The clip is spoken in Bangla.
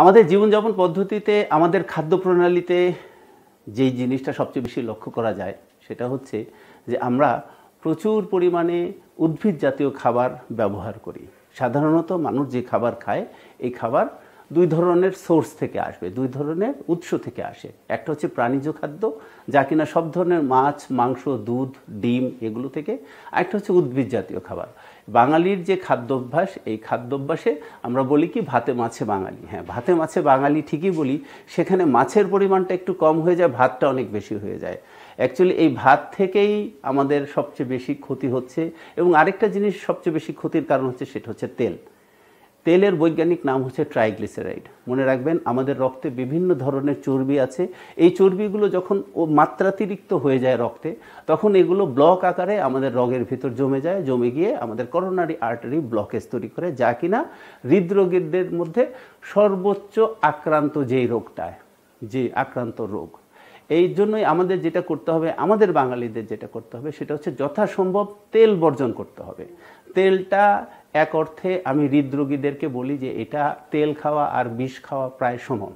আমাদের জীবনযাপন পদ্ধতিতে আমাদের খাদ্য প্রণালীতে যেই জিনিসটা সবচেয়ে বেশি লক্ষ্য করা যায় সেটা হচ্ছে যে আমরা প্রচুর পরিমাণে উদ্ভিদ জাতীয় খাবার ব্যবহার করি সাধারণত মানুষ যে খাবার খায় এই খাবার দুই ধরনের সোর্স থেকে আসবে দুই ধরনের উৎস থেকে আসে একটা হচ্ছে প্রাণীজ খাদ্য যা কিনা সব ধরনের মাছ মাংস দুধ ডিম এগুলো থেকে আরেকটা হচ্ছে উদ্ভিদ জাতীয় খাবার বাঙালির যে খাদ্যাভ্যাস এই খাদ্যাভ্যাসে আমরা বলি কি ভাতে মাছে বাঙালি হ্যাঁ ভাতে মাছে বাঙালি ঠিকই বলি সেখানে মাছের পরিমাণটা একটু কম হয়ে যায় ভাতটা অনেক বেশি হয়ে যায় অ্যাকচুয়ালি এই ভাত থেকেই আমাদের সবচেয়ে বেশি ক্ষতি হচ্ছে এবং আরেকটা জিনিস সবচেয়ে বেশি ক্ষতির কারণ হচ্ছে সেটা হচ্ছে তেল তেলের বৈজ্ঞানিক নাম হচ্ছে ট্রাইগ্লিসেরাইড মনে রাখবেন আমাদের রক্তে বিভিন্ন ধরনের চর্বি আছে এই চর্বিগুলো যখন ও মাত্রাতিরিক্ত হয়ে যায় রক্তে তখন এগুলো ব্লক আকারে আমাদের রগের ভিতর জমে যায় জমে গিয়ে আমাদের করোনারি আর্টারি ব্লকেজ তৈরি করে যা কিনা হৃদরোগীদের মধ্যে সর্বোচ্চ আক্রান্ত যেই রোগটায় যে আক্রান্ত রোগ এই জন্যই আমাদের যেটা করতে হবে আমাদের বাঙালিদের যেটা করতে হবে সেটা হচ্ছে যথাসম্ভব তেল বর্জন করতে হবে তেলটা এক অর্থে আমি হৃদরোগীদেরকে বলি যে এটা তেল খাওয়া আর বিষ খাওয়া প্রায় সমান